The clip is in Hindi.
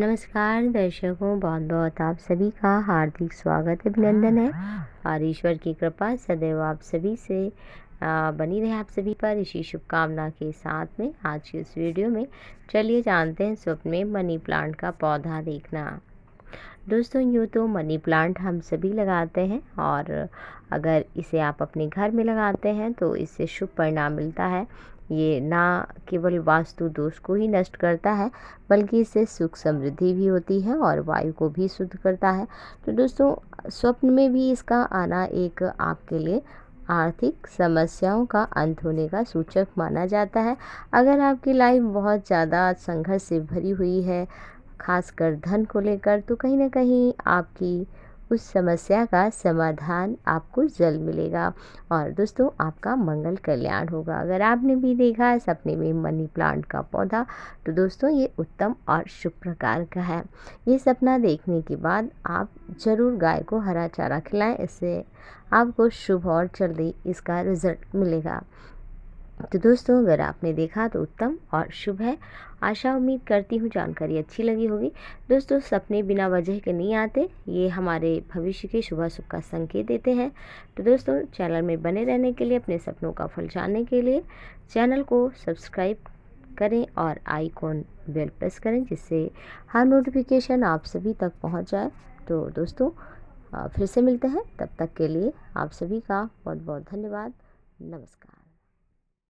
नमस्कार दर्शकों बहुत बहुत आप सभी का हार्दिक स्वागत अभिनंदन है और ईश्वर की कृपा सदैव आप सभी से बनी रहे आप सभी पर इसी शुभकामना के साथ में आज की इस वीडियो में चलिए जानते हैं स्वप्न में मनी प्लांट का पौधा देखना दोस्तों यूँ तो मनी प्लांट हम सभी लगाते हैं और अगर इसे आप अपने घर में लगाते हैं तो इससे शुभ परिणाम मिलता है ये ना केवल वास्तु दोष को ही नष्ट करता है बल्कि इससे सुख समृद्धि भी होती है और वायु को भी शुद्ध करता है तो दोस्तों स्वप्न में भी इसका आना एक आपके लिए आर्थिक समस्याओं का अंत होने का सूचक माना जाता है अगर आपकी लाइफ बहुत ज़्यादा संघर्ष से भरी हुई है खासकर धन को लेकर तो कहीं ना कहीं आपकी उस समस्या का समाधान आपको जल्द मिलेगा और दोस्तों आपका मंगल कल्याण होगा अगर आपने भी देखा है सपने में मनी प्लांट का पौधा तो दोस्तों ये उत्तम और शुभ प्रकार का है ये सपना देखने के बाद आप ज़रूर गाय को हरा चारा खिलाएं इससे आपको शुभ और जल्दी इसका रिजल्ट मिलेगा तो दोस्तों अगर आपने देखा तो उत्तम और शुभ है आशा उम्मीद करती हूँ जानकारी अच्छी लगी होगी दोस्तों सपने बिना वजह के नहीं आते ये हमारे भविष्य के शुभ शुभ का संकेत देते हैं तो दोस्तों चैनल में बने रहने के लिए अपने सपनों का फल जानने के लिए चैनल को सब्सक्राइब करें और आइकॉन बेल प्रेस करें जिससे हर नोटिफिकेशन आप सभी तक पहुँच जाए तो दोस्तों फिर से मिलते हैं तब तक के लिए आप सभी का बहुत बहुत धन्यवाद नमस्कार